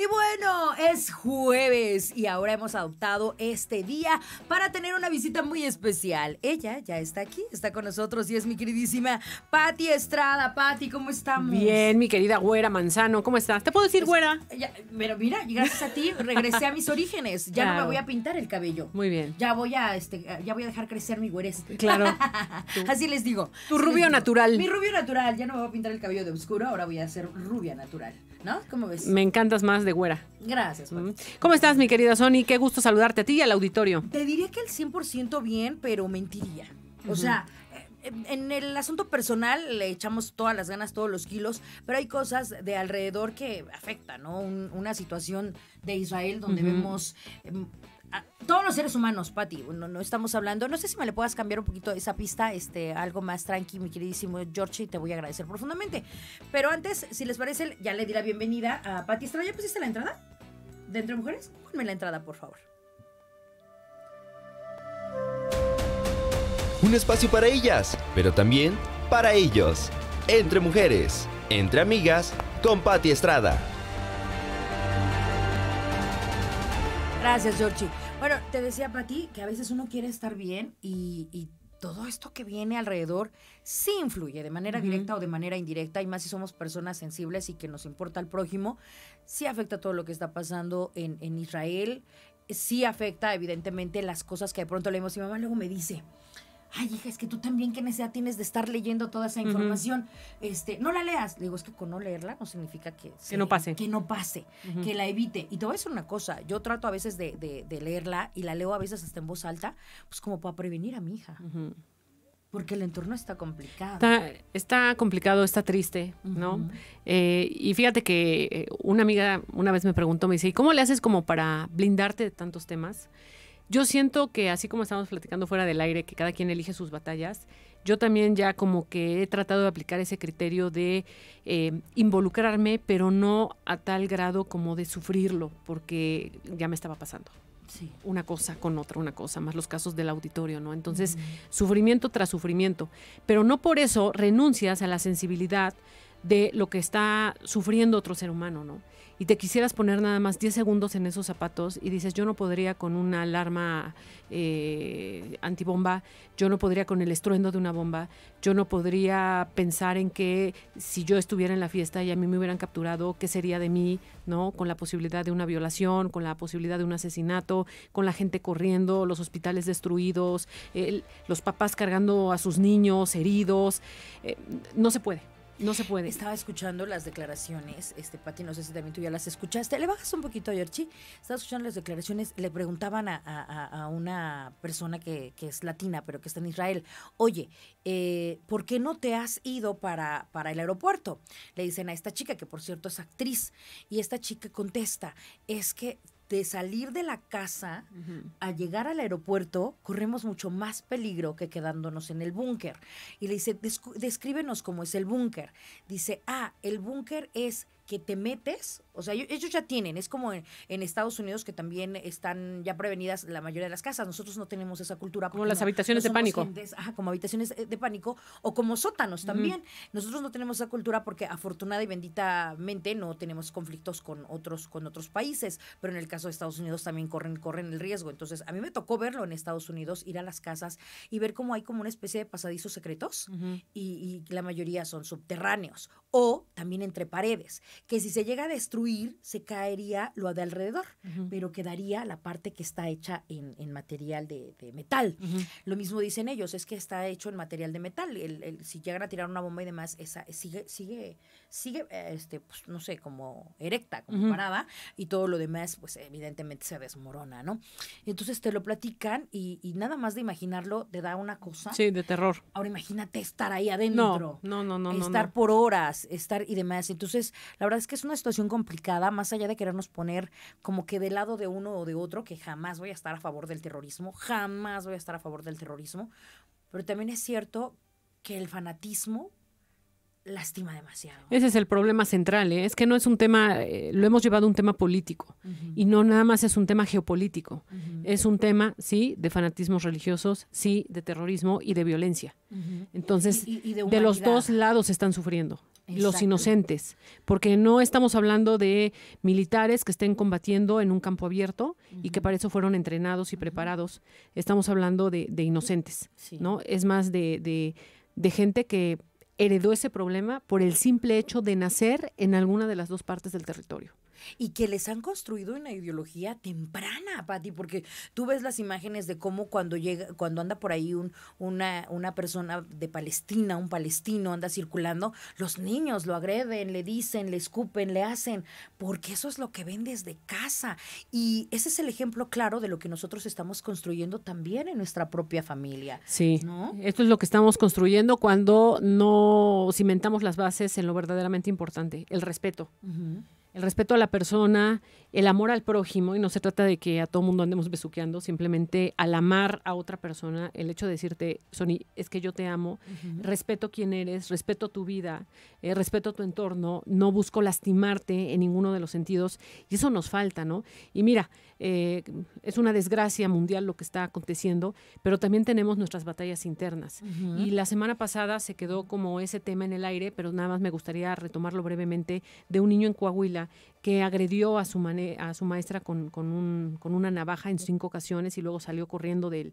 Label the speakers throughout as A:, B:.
A: Y bueno, es jueves y ahora hemos adoptado este día para tener una visita muy especial. Ella ya está aquí, está con nosotros y es mi queridísima Patti Estrada. Patti, ¿cómo estamos? Bien,
B: mi querida güera Manzano, ¿cómo estás? ¿Te puedo decir güera?
A: Ya, pero mira, gracias a ti regresé a mis orígenes. Ya no me voy a pintar el cabello. Muy bien. Ya voy a, este, ya voy a dejar crecer mi güerez. Claro. Así les digo. Tu rubio natural. Mi rubio natural. Ya no me voy a pintar el cabello de oscuro, ahora voy a ser rubia natural. ¿no? ¿Cómo ves? Me
B: encantas más de güera. Gracias. ¿Cómo estás, mi querida Sony? Qué gusto saludarte a ti y al auditorio.
A: Te diría que el 100% bien, pero mentiría. O sea, eh, en el asunto personal le echamos todas las ganas, todos los kilos, pero hay cosas de alrededor que afectan, ¿no? una situación de Israel donde vemos em, todos los seres humanos, Patti, no, estamos hablando. No sé si me le puedas cambiar un poquito esa pista, este, algo más tranqui, mi queridísimo George, y te voy a agradecer profundamente. Pero antes, si les parece, ya le di la bienvenida a Patti Estrada. ¿Ya pusiste la entrada? ¿De Entre Mujeres? Ponme la entrada, por favor. Un espacio para ellas, pero también para ellos. Entre Mujeres, Entre Amigas, con Patti Estrada. Gracias, Georgie. Bueno, te decía, para ti que a veces uno quiere estar bien y, todo esto que viene alrededor sí influye de manera directa o de manera indirecta, y más si somos personas sensibles y que nos importa el prójimo, sí afecta todo lo que está pasando en, en Israel, sí afecta evidentemente las cosas que de pronto leemos y mamá luego me dice, ay, hija, es que tú también qué necesidad tienes de estar leyendo toda esa información. Este, no la leas. digo, es que con no leerla no significa que, que no pase. Que no pase, que la evite. Y te voy a decir una cosa, yo trato a veces de, leerla y la leo a veces hasta en voz alta, pues como para prevenir a mi hija. Porque el entorno está complicado.
B: Está, complicado, está triste, ¿no? Eh, y fíjate que eh, una amiga una vez me preguntó, me dice, ¿y cómo le haces como para blindarte de tantos temas? Yo siento que así como estamos platicando fuera del aire, que cada quien elige sus batallas, yo también ya como que he tratado de aplicar ese criterio de eh, involucrarme, pero no a tal grado como de sufrirlo, porque ya me estaba pasando. Una cosa con otra, una cosa, más los casos del auditorio, ¿no? Entonces, sufrimiento tras sufrimiento, pero no por eso renuncias a la sensibilidad de lo que está sufriendo otro ser humano, ¿no? y te quisieras poner nada más 10 segundos en esos zapatos y dices, yo no podría con una alarma eh, antibomba, yo no podría con el estruendo de una bomba, yo no podría pensar en que si yo estuviera en la fiesta y a mí me hubieran capturado, ¿qué sería de mí? ¿No? Con la posibilidad de una violación, con la posibilidad de un asesinato, con la gente corriendo, los hospitales destruidos, los papás cargando a sus niños heridos. Eh,
A: no se puede. No se puede. Estaba escuchando las declaraciones, este Pati, no sé si también tú ya las escuchaste. Le bajas un poquito a Yerchi. Estaba escuchando las declaraciones, le preguntaban a, una persona que, que, es latina, pero que está en Israel, oye, eh, ¿por qué no te has ido para, para el aeropuerto? Le dicen a esta chica, que por cierto es actriz, y esta chica contesta, es que de salir de la casa a llegar al aeropuerto, corremos mucho más peligro que quedándonos en el búnker. Y le dice, descríbenos cómo es el búnker. Dice, ah, el búnker es que te metes, o sea, ellos ya tienen, es como en, Estados Unidos que también están ya prevenidas la mayoría de las casas, nosotros no tenemos esa cultura. Como las habitaciones de pánico. como habitaciones de pánico o como sótanos también. Nosotros no tenemos esa cultura porque afortunada y benditamente no tenemos conflictos con otros, con otros países, pero en el caso de Estados Unidos también corren, corren el riesgo. Entonces, a mí me tocó verlo en Estados Unidos, ir a las casas y ver cómo hay como una especie de pasadizos secretos y la mayoría son subterráneos o también entre paredes que si se llega a destruir, se caería lo de alrededor, pero quedaría la parte que está hecha en, en material de, de metal. Lo mismo dicen ellos, es que está hecho en material de metal. si llegan a tirar una bomba y demás, esa sigue, sigue sigue, eh, este, pues, no sé, como erecta, como parada, y todo lo demás, pues evidentemente se desmorona, ¿no? Entonces te lo platican y, nada más de imaginarlo te da una cosa. Sí, de terror. Ahora imagínate estar ahí adentro. No,
B: no, no, no. Estar
A: por horas, estar y demás. Entonces, la verdad es que es una situación complicada, más allá de querernos poner como que del lado de uno o de otro, que jamás voy a estar a favor del terrorismo, jamás voy a estar a favor del terrorismo, pero también es cierto que el fanatismo lastima demasiado.
B: Ese es el problema central, ¿eh? es que no es un tema, eh, lo hemos llevado a un tema político y no nada más es un tema geopolítico, es un tema, sí, de fanatismos religiosos, sí, de terrorismo y de violencia. Entonces, de, los dos lados están sufriendo. Los inocentes, porque no estamos hablando de militares que estén combatiendo en un campo abierto y que para eso fueron entrenados y preparados. Estamos hablando de, inocentes, ¿no? Es más de, de gente que heredó ese problema por el simple hecho de nacer en alguna de las dos partes del territorio
A: y que les han construido una ideología temprana, Patti, porque tú ves las imágenes de cómo cuando llega, cuando anda por ahí un, una, una persona de Palestina, un palestino anda circulando, los niños lo agreden, le dicen, le escupen, le hacen, porque eso es lo que ven desde casa. Y ese es el ejemplo claro de lo que nosotros estamos construyendo también en nuestra propia familia.
B: Sí. ¿no? Esto es lo que estamos construyendo cuando no cimentamos las bases en lo verdaderamente importante, el respeto el respeto a la persona, el amor al prójimo, y no se trata de que a todo mundo andemos besuqueando, simplemente al amar a otra persona, el hecho de decirte, Sony, es que yo te amo, respeto quién eres, respeto tu vida, eh, respeto tu entorno, no busco lastimarte en ninguno de los sentidos, y eso nos falta, ¿no? Y mira, eh, es una desgracia mundial lo que está aconteciendo, pero también tenemos nuestras batallas internas. Y la semana pasada se quedó como ese tema en el aire, pero nada más me gustaría retomarlo brevemente, de un niño en Coahuila que agredió a su, maestra con, una navaja en cinco ocasiones y luego salió corriendo del,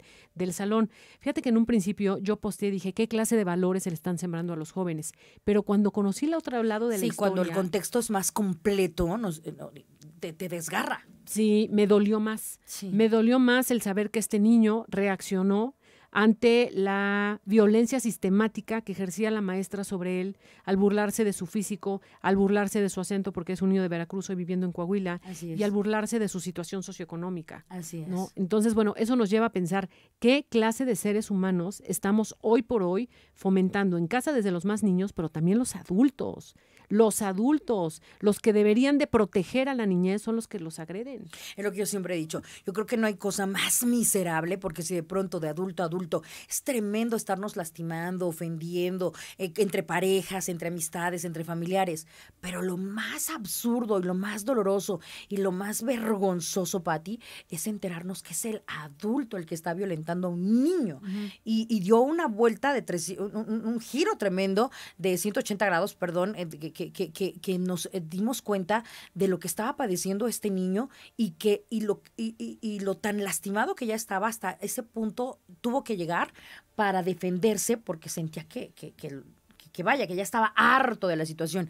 B: salón. Fíjate que en un principio yo posté, dije, ¿qué clase de valores se le están sembrando a los jóvenes? Pero cuando conocí el otro lado de la historia... cuando el contexto es más completo, eh, te, desgarra. Sí, me dolió más. Me dolió más el saber que este niño reaccionó ante la violencia sistemática que ejercía la maestra sobre él al burlarse de su físico, al burlarse de su acento porque es un niño de Veracruz hoy viviendo en Coahuila y al burlarse de su situación socioeconómica. Así es. Entonces, bueno, eso nos lleva a pensar qué clase de seres humanos estamos hoy por hoy fomentando en casa desde los más niños, pero también los adultos los adultos, los que deberían de proteger a la niñez
A: son los que los agreden. Es lo que yo siempre he dicho. Yo creo que no hay cosa más miserable porque si de pronto de adulto a adulto es tremendo estarnos lastimando, ofendiendo, eh, entre parejas, entre amistades, entre familiares. Pero lo más absurdo y lo más doloroso y lo más vergonzoso, Patti, es enterarnos que es el adulto el que está violentando a un niño. y, dio una vuelta de tres, un, giro tremendo de 180 grados, perdón, eh, que, que, que, nos eh, dimos cuenta de lo que estaba padeciendo este niño y que y lo, y, lo tan lastimado que ya estaba hasta ese punto tuvo que llegar para defenderse porque sentía que, que, que vaya, que ya estaba harto de la situación.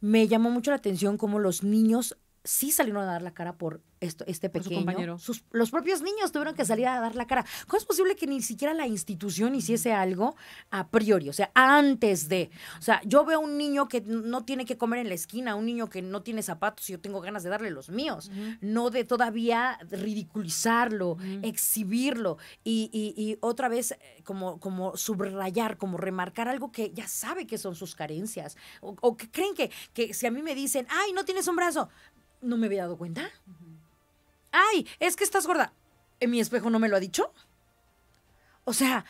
A: Me llamó mucho la atención cómo los niños sí salieron a dar la cara por esto, este pequeño. compañero. Sus, los propios niños tuvieron que salir a dar la cara. ¿Cómo es posible que ni siquiera la institución hiciese algo a priori? O sea, antes de. O sea, yo veo un niño que no tiene que comer en la esquina, un niño que no tiene zapatos y yo tengo ganas de darle los míos. No de todavía ridiculizarlo, exhibirlo y, otra vez eh, como, como subrayar, como remarcar algo que ya sabe que son sus carencias. O, que creen que, que si a mí me dicen, ay, no tienes un brazo, no me había dado cuenta. Ay, es que estás gorda. ¿En mi espejo no me lo ha dicho? O sea,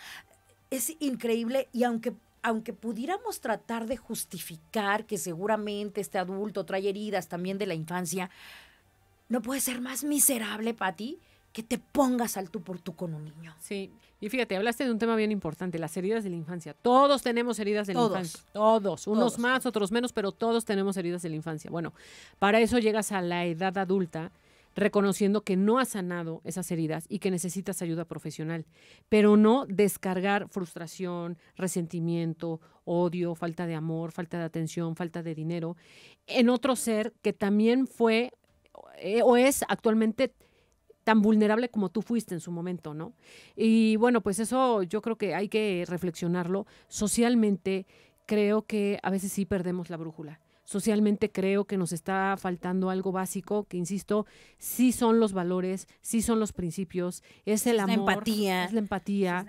A: es increíble y aunque aunque pudiéramos tratar de justificar que seguramente este adulto trae heridas también de la infancia, ¿no puede ser más miserable, para ti que te pongas al tú por tú con un niño.
B: Sí, y fíjate, hablaste de un tema bien importante, las heridas de la infancia.
A: Todos tenemos heridas de la infancia.
B: Todos, unos más, otros menos, pero todos tenemos heridas de la infancia. Bueno, para eso llegas a la edad adulta reconociendo que no has sanado esas heridas y que necesitas ayuda profesional, pero no descargar frustración, resentimiento, odio, falta de amor, falta de atención, falta de dinero en otro ser que también fue eh, o es actualmente tan vulnerable como tú fuiste en su momento, ¿no? Y bueno, pues eso yo creo que hay que reflexionarlo socialmente. Creo que a veces sí perdemos la brújula Socialmente creo que nos está faltando algo básico, que insisto, sí son los valores, sí son los principios, es el amor. La empatía. Es la empatía.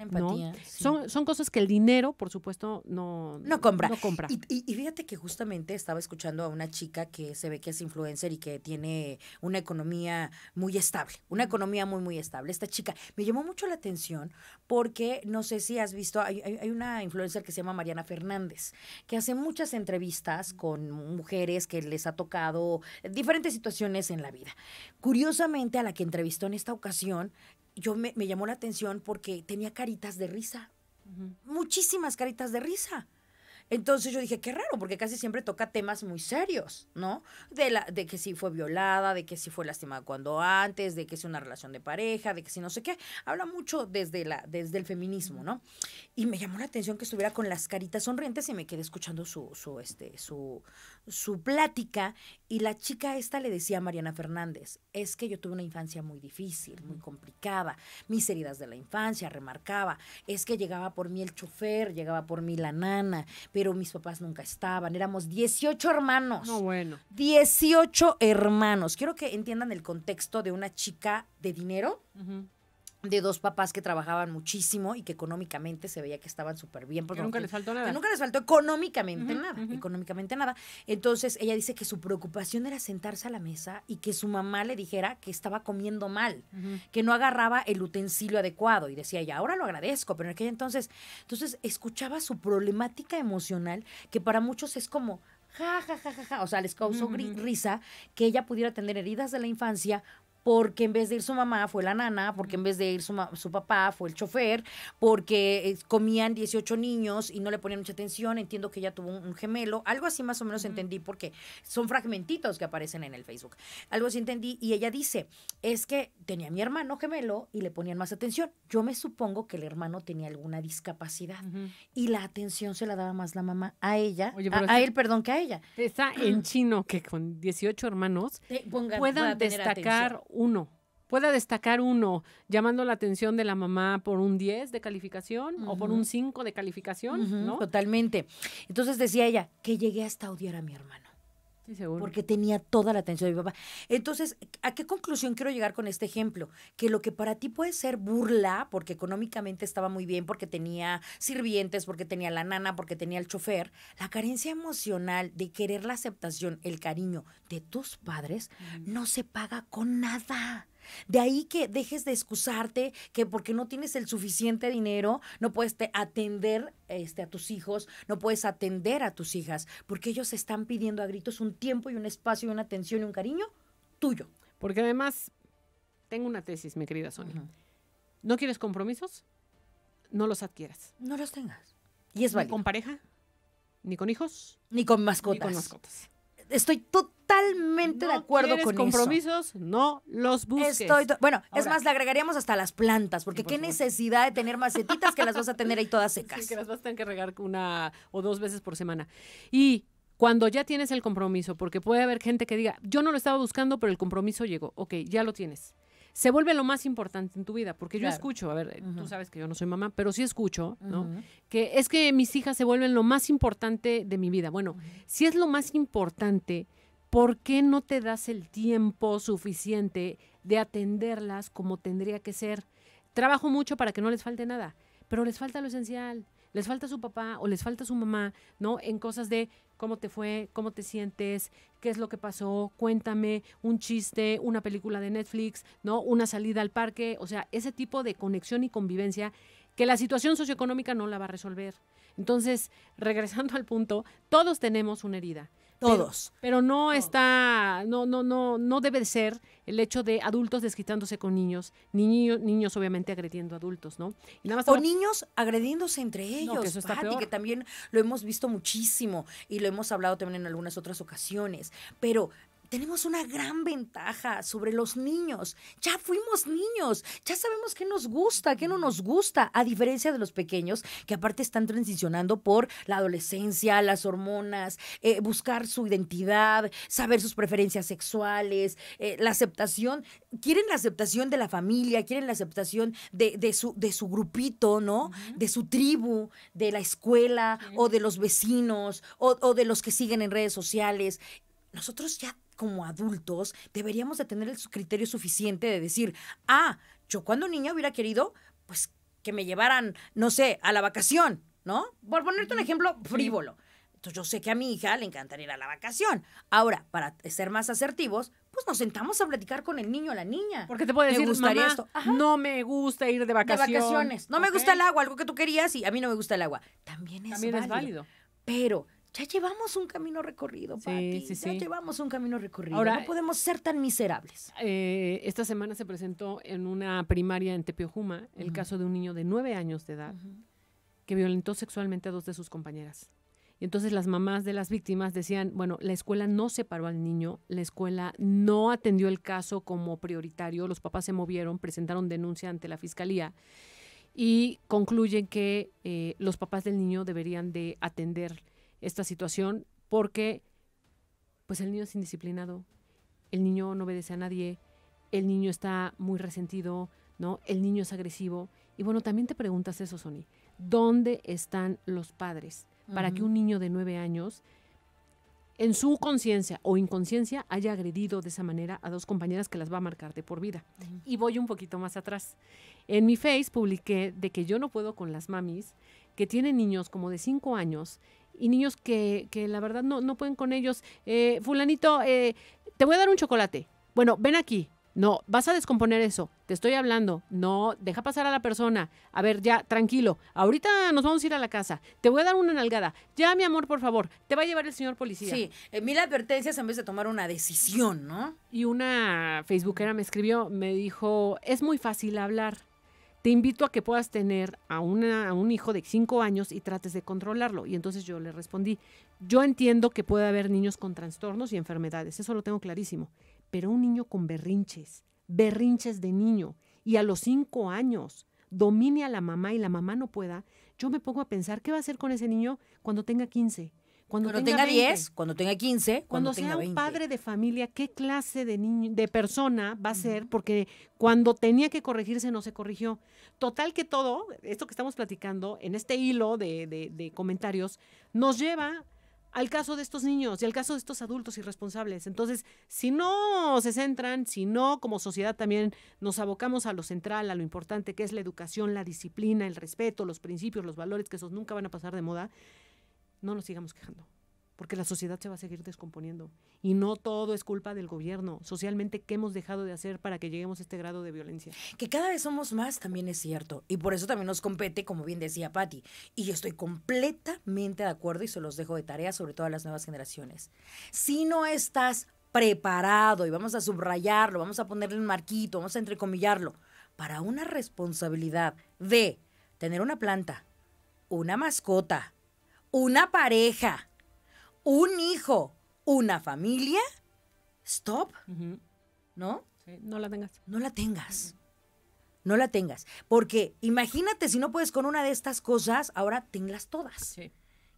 B: son, son cosas que el dinero, por supuesto, no, no compra. compra. Y,
A: y, fíjate que justamente estaba escuchando a una chica que se ve que es influencer y que tiene una economía muy estable, una economía muy, muy estable. Esta chica me llamó mucho la atención porque no sé si has visto, hay, hay una influencer que se llama Mariana Fernández, que hace muchas entrevistas con mujeres que les ha tocado diferentes situaciones en la vida. Curiosamente, a la que entrevistó en esta ocasión, yo me, llamó la atención porque tenía caritas de risa. Muchísimas caritas de risa. Entonces yo dije, qué raro, porque casi siempre toca temas muy serios, ¿no? De, la, de que si fue violada, de que si fue lastimada cuando antes, de que es una relación de pareja, de que si no sé qué. Habla mucho desde, la, desde el feminismo, ¿no? Y me llamó la atención que estuviera con las caritas sonrientes y me quedé escuchando su, su, este, su, su plática. Y la chica esta le decía a Mariana Fernández, es que yo tuve una infancia muy difícil, muy complicada, mis heridas de la infancia, remarcaba, es que llegaba por mí el chofer, llegaba por mí la nana, pero mis papás nunca estaban. Éramos 18 hermanos. No, bueno. 18 hermanos. Quiero que entiendan el contexto de una chica de dinero de dos papás que trabajaban muchísimo y que económicamente se veía que estaban súper bien. Porque nunca les faltó nada. Que nunca les faltó económicamente nada, económicamente nada. Entonces ella dice que su preocupación era sentarse a la mesa y que su mamá le dijera que estaba comiendo mal, que no agarraba el utensilio adecuado. Y decía ella, ahora lo agradezco, pero en aquel entonces, entonces escuchaba su problemática emocional que para muchos es como, ja, ja, ja, ja, ja. O sea, les causó risa que ella pudiera tener heridas de la infancia, porque en vez de ir su mamá fue la nana, porque en vez de ir su, papá fue el chofer, porque eh, comían 18 niños y no le ponían mucha atención, entiendo que ella tuvo un, gemelo, algo así más o menos entendí porque son fragmentitos que aparecen en el Facebook, algo así entendí y ella dice, es que tenía mi hermano gemelo y le ponían más atención, yo me supongo que el hermano tenía alguna discapacidad y la atención se la daba más la mamá a ella, a, él, perdón, que a ella. Está en
B: chino que con 18 hermanos puedan destacar uno, pueda destacar uno, llamando la atención de la mamá por
A: un 10 de calificación o por un 5 de calificación, ¿no? Totalmente. Entonces decía ella, que llegué hasta odiar a mi hermana. Porque tenía toda la atención de mi papá. Entonces, ¿a qué conclusión quiero llegar con este ejemplo? Que lo que para ti puede ser burla, porque económicamente estaba muy bien, porque tenía sirvientes, porque tenía la nana, porque tenía el chofer, la carencia emocional de querer la aceptación, el cariño de tus padres, no se paga con nada. De ahí que dejes de excusarte que porque no tienes el suficiente dinero, no puedes atender este, a tus hijos, no puedes atender a tus hijas, porque ellos están pidiendo a gritos un tiempo y un espacio y una atención y un cariño tuyo. Porque además, tengo una tesis,
B: mi querida Sonia.
A: ¿No quieres compromisos?
B: No los adquieras.
A: No los tengas.
B: Y es válido. Ni con pareja, ni con
A: hijos, ni con mascotas. Ni con mascotas. Estoy totalmente totalmente de acuerdo con compromisos, compromisos, no los busques. bueno, es más, le agregaríamos hasta las plantas, porque qué necesidad de tener macetitas que las vas a tener ahí todas secas. Sí,
B: que las vas a tener que regar una o dos veces por semana. Y cuando ya tienes el compromiso, porque puede haber gente que diga, yo no lo estaba buscando, pero el compromiso llegó. Ok, ya lo tienes. Se vuelve lo más importante en tu vida, porque yo escucho, a ver, tú sabes que yo no soy mamá, pero sí escucho, ¿no? Que es que mis hijas se vuelven lo más importante de mi vida. Bueno, si es lo más importante, ¿por qué no te das el tiempo suficiente de atenderlas como tendría que ser? Trabajo mucho para que no les falte nada, pero les falta lo esencial. Les falta su papá o les falta su mamá, ¿no? En cosas de cómo te fue, cómo te sientes, qué es lo que pasó, cuéntame, un chiste, una película de Netflix, ¿no? Una salida al parque, o sea, ese tipo de conexión y convivencia que la situación socioeconómica no la va a resolver. Entonces, regresando al punto, todos tenemos una herida todos. Pero, no, está, no, no, no, no debe ser el hecho de adultos desquitándose con niños, niños, niños obviamente agrediendo a adultos, ¿no?
A: Y o niños agrediéndose entre ellos, no, está que también lo hemos visto muchísimo y lo hemos hablado también en algunas otras ocasiones, pero tenemos una gran ventaja sobre los niños. Ya fuimos niños, ya sabemos qué nos gusta, qué no nos gusta, a diferencia de los pequeños que aparte están transicionando por la adolescencia, las hormonas, eh, buscar su identidad, saber sus preferencias sexuales, eh, la aceptación. Quieren la aceptación de la familia, quieren la aceptación de, su, de su grupito, ¿no? De su tribu, de la escuela o de los vecinos o de los que siguen en redes sociales nosotros ya como adultos deberíamos de tener el criterio suficiente de decir, ah, yo cuando niña hubiera querido, pues que me llevaran, no sé, a la vacación, ¿no? Por ponerte un ejemplo frívolo. Entonces yo sé que a mi hija le encantaría ir a la vacación. Ahora, para ser más asertivos, pues nos sentamos a platicar con el niño o la niña. Porque te puede decir, Mamá, esto. no me gusta ir de vacaciones. No me gusta el agua, algo que tú querías y a mí no me gusta el agua. También es También Es válido. Pero ya llevamos un camino recorrido, Pati. ya llevamos un camino recorrido. Ahora, no podemos ser tan miserables.
B: Eh, esta semana se presentó en una primaria en Tepiojuma el caso de un niño de nueve años de edad que violentó sexualmente a dos de sus compañeras. Y entonces las mamás de las víctimas decían, bueno, la escuela no separó al niño, la escuela no atendió el caso como prioritario, los papás se movieron, presentaron denuncia ante la fiscalía y concluyen que eh, los papás del niño deberían de atender esta situación porque pues el niño es indisciplinado, el niño no obedece a nadie, el niño está muy resentido, ¿no? El niño es agresivo. Y bueno, también te preguntas eso, Sony. ¿Dónde están los padres para que un niño de nueve años, en su conciencia o inconsciencia, haya agredido de esa manera a dos compañeras que las va a marcar de por vida? Y voy un poquito más atrás. En mi face publiqué de que yo no puedo con las mamis que tienen niños como de cinco años y niños que, que la verdad no, no pueden con ellos. Eh, fulanito, eh, te voy a dar un chocolate. Bueno, ven aquí. No, vas a descomponer eso. Te estoy hablando. No, deja pasar a la persona. A ver, ya, tranquilo. Ahorita nos vamos a ir a la casa. Te voy a dar una nalgada. Ya, mi amor, por favor.
A: Te va a llevar el señor policía. Sí, eh, mil advertencias en vez de tomar una decisión, ¿no?
B: Y una facebookera me escribió, me dijo, es muy fácil hablar te invito a que puedas tener a, a un hijo de 5 años y trates de controlarlo. Y entonces yo le respondí, yo entiendo que puede haber niños con trastornos y enfermedades, eso lo tengo clarísimo, pero un niño con berrinches, berrinches de niño, y a los 5 años domine a la mamá y la mamá no pueda, yo me pongo a pensar, ¿qué va a hacer con ese niño cuando tenga 15? Cuando, tenga, 10,
A: cuando tenga 15, cuando, cuando sea un
B: padre de familia, ¿qué clase de niño, de persona va a ser? Porque cuando tenía que corregirse no se corrigió. Total que todo, esto que estamos platicando en este hilo de, de comentarios, nos lleva al caso de estos niños y al caso de estos adultos irresponsables. Entonces, si no se centran, si no como sociedad también nos abocamos a lo central, a lo importante que es la educación, la disciplina, el respeto, los principios, los valores, que esos nunca van a pasar de moda, no nos sigamos quejando, porque la sociedad se va a seguir descomponiendo. Y no todo es culpa del gobierno. Socialmente, ¿qué hemos dejado de hacer para que lleguemos a este grado de violencia?
A: Que cada vez somos más, también es cierto. Y por eso también nos compete, como bien decía Patti. Y yo estoy completamente de acuerdo y se los dejo de tarea, sobre todo a las nuevas generaciones. Si no estás preparado, y vamos a subrayarlo, vamos a ponerle un marquito, vamos a entrecomillarlo, para una responsabilidad de tener una planta, una mascota, una pareja, un hijo, una familia, stop. ¿No? no la tengas. No la tengas. No la tengas. Porque imagínate, si no puedes con una de estas cosas, ahora tengas todas. Sí.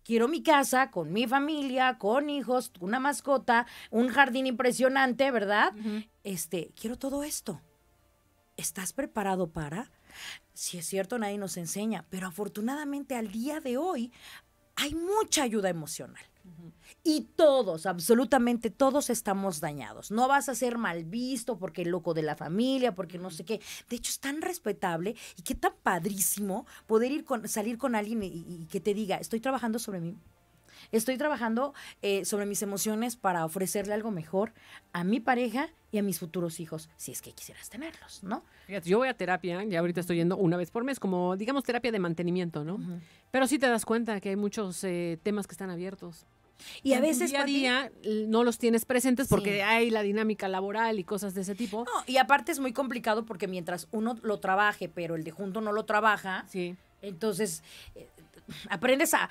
A: Quiero mi casa con mi familia, con hijos, una mascota, un jardín impresionante, ¿verdad? Este, quiero todo esto. ¿Estás preparado para? Si es cierto, nadie nos enseña, pero afortunadamente al día de hoy hay mucha ayuda emocional. Y todos, absolutamente todos estamos dañados. No vas a ser mal visto porque el loco de la familia, porque no sé qué. De hecho, es tan respetable y qué tan padrísimo poder ir con, salir con alguien y que te diga, estoy trabajando sobre mí Estoy trabajando eh, sobre mis emociones para ofrecerle algo mejor a mi pareja y a mis futuros hijos, si es que quisieras tenerlos, ¿no?
B: Fíjate, yo voy a terapia, y ahorita estoy yendo una vez por mes, como digamos terapia de mantenimiento, ¿no? Pero sí te das cuenta que hay muchos eh, temas que están abiertos.
A: Y a veces día a
B: día no los tienes presentes porque hay la dinámica laboral y cosas de
A: ese tipo. No, y aparte es muy complicado porque mientras uno lo trabaje, pero el de junto no lo trabaja, sí. entonces eh, aprendes a,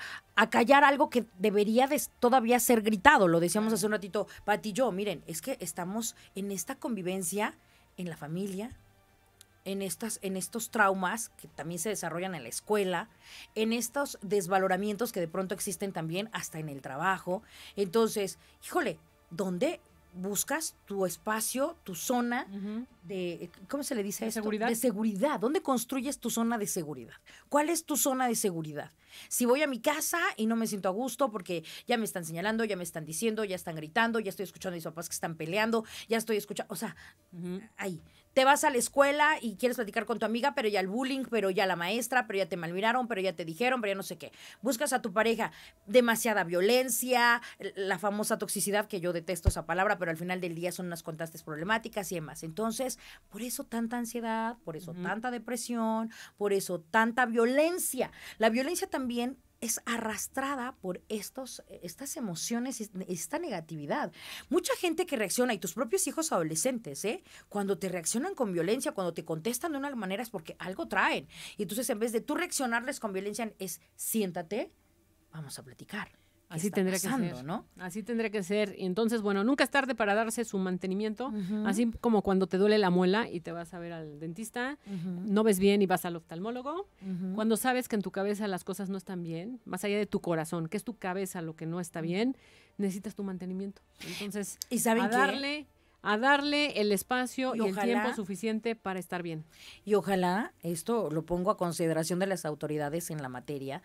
A: callar algo que debería todavía ser gritado. Lo decíamos hace un ratito, Pati y yo, miren, es que estamos en esta convivencia, en la familia, en, estas, en estos traumas que también se desarrollan en la escuela, en estos desvaloramientos que de pronto existen también hasta en el trabajo. Entonces, híjole, ¿dónde buscas tu espacio, tu zona de, ¿cómo se le dice? De seguridad. De seguridad. ¿Dónde construyes tu zona de seguridad? ¿Cuál es tu zona de seguridad? Si voy a mi casa y no me siento a gusto porque ya me están señalando, ya me están diciendo, ya están gritando, ya estoy escuchando a mis papás que están peleando, ya estoy escuchando, o sea, ahí te vas a la escuela y quieres platicar con tu amiga, pero ya el bullying, pero ya la maestra, pero ya te malmiraron, pero ya te dijeron, pero ya no sé qué. Buscas a tu pareja, demasiada violencia, la famosa toxicidad, que yo detesto esa palabra, pero al final del día son unas contrastes problemáticas y demás. Entonces, por eso tanta ansiedad, por eso tanta depresión, por eso tanta violencia. La violencia también es arrastrada por estos, estas emociones, esta negatividad. Mucha gente que reacciona, y tus propios hijos adolescentes, ¿eh? cuando te reaccionan con violencia, cuando te contestan de una manera es porque algo traen. Y entonces en vez de tú reaccionarles con violencia es siéntate, vamos a platicar Así tendría que ser, ¿no?
B: Así tendría que ser. Y entonces, bueno, nunca es tarde para darse su mantenimiento, así como cuando te duele la muela y te vas a ver al dentista, no ves bien y vas al oftalmólogo. Cuando sabes que en tu cabeza las cosas no están bien, más allá de tu corazón, que es tu cabeza lo que no está bien, necesitas tu mantenimiento. Entonces, a darle a darle el
A: espacio y, el tiempo suficiente para estar bien. Y ojalá, esto lo pongo a consideración de las autoridades en la materia,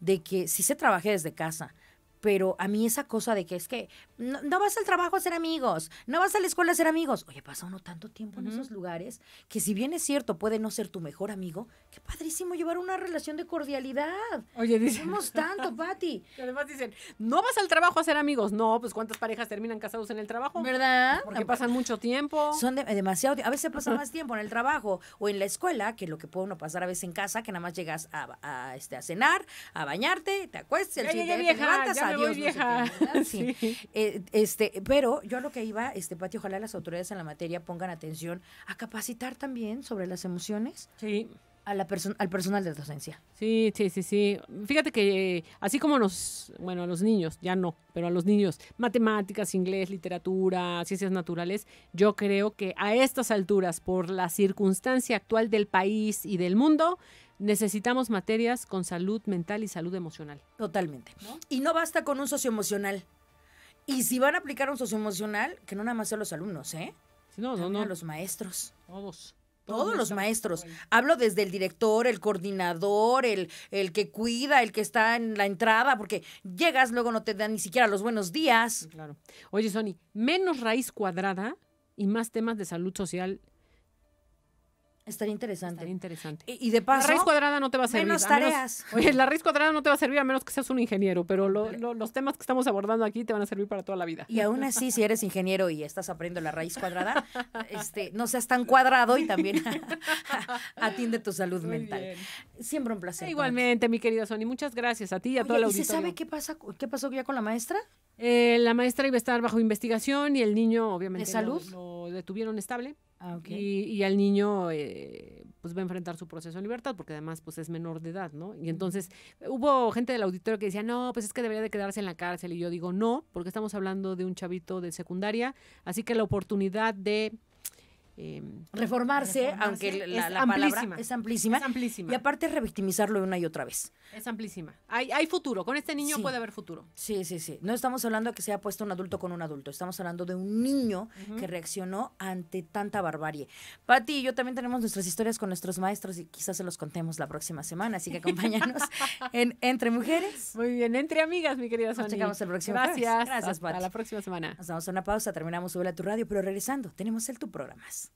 A: de que si se trabaje desde casa, pero a mí esa cosa de que es que no, vas al trabajo a ser amigos, no vas a la escuela a ser amigos. Oye, pasa uno tanto tiempo en esos lugares que si bien es cierto, puede no ser tu mejor amigo, qué padrísimo llevar una relación de cordialidad. Oye, decimos tanto, Patti. además dicen, no vas al trabajo a ser amigos. No, pues ¿cuántas parejas terminan casados en el trabajo? ¿Verdad? Pues, porque pasan mucho tiempo. Son eh, demasiado, a veces pasa más tiempo en el trabajo o en la escuela que lo que puede uno pasar a veces en casa, que nada más llegas a, este, a cenar, a bañarte, te acuestas, el ya, ya me voy, vieja. sí. Eh, eh, este, pero yo a lo que iba, este, Pati, ojalá las autoridades en la materia pongan atención a capacitar también sobre las emociones. Sí. A la al personal de docencia.
B: Sí, sí, sí, sí. Fíjate que así como bueno, a los niños, ya no, pero a los niños, matemáticas, inglés, literatura, ciencias naturales, yo creo que a estas alturas, por la circunstancia actual del país y del mundo, necesitamos
A: materias con salud mental y salud emocional. Totalmente. Y no basta con un socioemocional. Y si van a aplicar un socioemocional, que no nada más sean los alumnos, ¿eh? no, no, no. los maestros. Todos. Todos, los maestros. Hablo desde el director, el coordinador, el, el que cuida, el que está en la entrada, porque llegas, luego no te dan ni siquiera los buenos días. Claro. Oye, Sony, menos raíz cuadrada y más temas de
B: salud social Estaría interesante. Estaría interesante.
A: Y, de paso. La raíz cuadrada no te va a servir. Menos tareas. la
B: raíz cuadrada no te va a servir a menos que seas un ingeniero, pero los temas que estamos
A: abordando aquí te van a servir para toda la vida. Y aún así, si eres ingeniero y estás aprendiendo la raíz cuadrada, este, no seas tan cuadrado y también atiende tu salud mental.
B: Siempre un placer. igualmente, mi querida Sony, muchas gracias a ti y a toda la audiencia. ¿Y se sabe
A: qué, pasa, qué pasó ya con la maestra?
B: Eh, la maestra iba a estar bajo investigación y el niño, obviamente, salud? Lo, detuvieron estable. Ah, y, al niño eh, pues va a enfrentar su proceso en libertad porque además pues es menor de edad, ¿no? Y entonces hubo gente del auditorio que decía, no, pues es que debería de quedarse en la cárcel y yo digo, no, porque estamos hablando de un chavito de secundaria, así que la oportunidad de
A: Em, reformarse, aunque la, palabra es amplísima. amplísima. Y aparte revictimizarlo una y otra vez.
B: Es amplísima.
A: Hay, futuro. Con este niño puede haber futuro. Sí, sí, sí. No estamos hablando de que haya puesto un adulto con un adulto. Estamos hablando de un niño que reaccionó ante tanta barbarie. Pati y yo también tenemos nuestras historias con nuestros maestros y quizás se los contemos la próxima semana. Así que acompáñanos en Entre Mujeres. Muy bien, entre amigas, mi querida Sonia. Nos el próximo Gracias. Gracias, Pati. Hasta la próxima semana. Nos damos una pausa, terminamos Sube a tu radio, pero regresando, tenemos el tu programas.